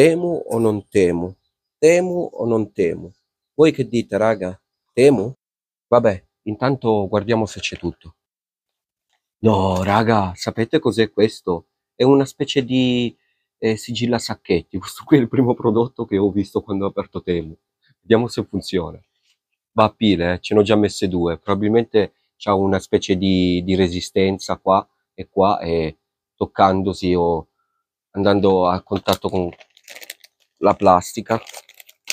Temo o non temo? Temo o non temo? Voi che dite, raga? Temo? Vabbè, intanto guardiamo se c'è tutto. No, raga, sapete cos'è questo? È una specie di eh, sigilla sacchetti. Questo qui è il primo prodotto che ho visto quando ho aperto Temo. Vediamo se funziona. Va a pile, eh. ce ne ho già messe due. Probabilmente c'ha una specie di, di, resistenza qua e qua e toccandosi o andando a contatto con, la plastica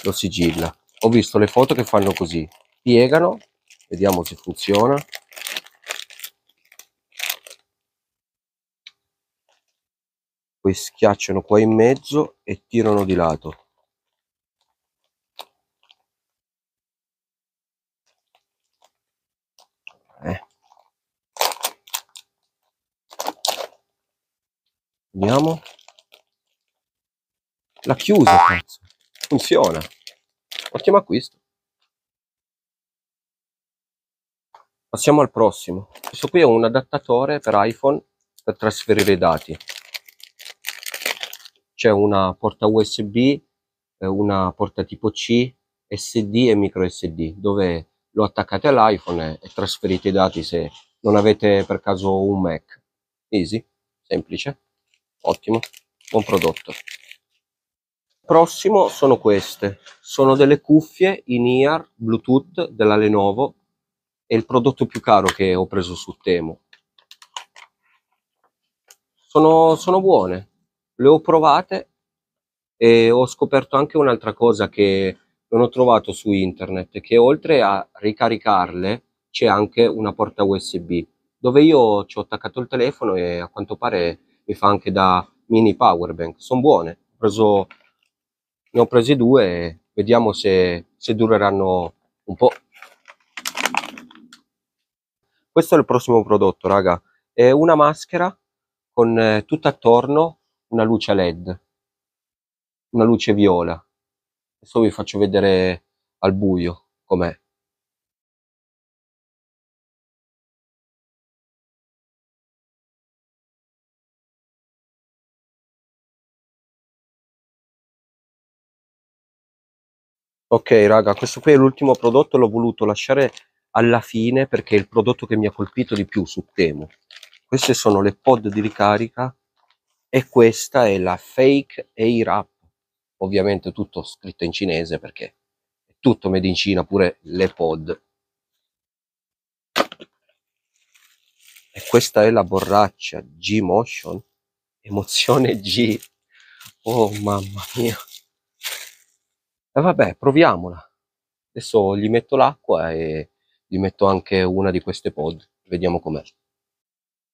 lo sigilla. Ho visto le foto che fanno così, piegano, vediamo se funziona. Poi schiacciano qua in mezzo e tirano di lato. Eh. Vediamo. L'ha chiusa cazzo. Ah. Funziona. Ottimo acquisto. Passiamo al prossimo. Questo qui è un adattatore per iPhone per trasferire i dati. C'è una porta USB, eh, una porta tipo C, SD e micro SD, dove lo attaccate all'iPhone e trasferite i dati se non avete per caso un Mac. Easy, semplice, ottimo, buon prodotto prossimo sono queste. Sono delle cuffie in ear Bluetooth della Lenovo. È il prodotto più caro che ho preso su Temo. Sono, sono buone. Le ho provate e ho scoperto anche un'altra cosa che non ho trovato su internet, che oltre a ricaricarle c'è anche una porta USB, dove io ci ho attaccato il telefono e a quanto pare mi fa anche da mini power bank. Sono buone. Ho preso ne ho presi due e vediamo se, se dureranno un po' questo è il prossimo prodotto raga è una maschera con eh, tutto attorno una luce led una luce viola adesso vi faccio vedere al buio com'è ok raga questo qui è l'ultimo prodotto l'ho voluto lasciare alla fine perché è il prodotto che mi ha colpito di più su Temo queste sono le pod di ricarica e questa è la fake air up ovviamente tutto scritto in cinese perché è tutto made in Cina pure le pod e questa è la borraccia G motion emozione G oh mamma mia e eh, vabbè, proviamola. Adesso gli metto l'acqua e gli metto anche una di queste pod. Vediamo com'è.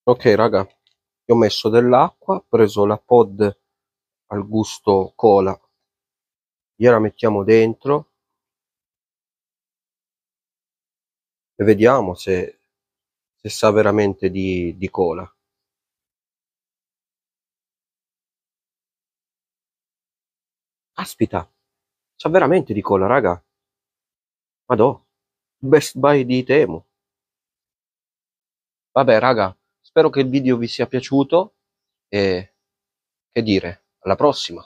Ok, raga. Gli ho messo dell'acqua, ho preso la pod al gusto cola. Gliela mettiamo dentro. E vediamo se, se sa veramente di, di cola. Aspita, Sa veramente di cola, raga. Madò. Best buy di Temu. Vabbè, raga. Spero che il video vi sia piaciuto e che dire, alla prossima.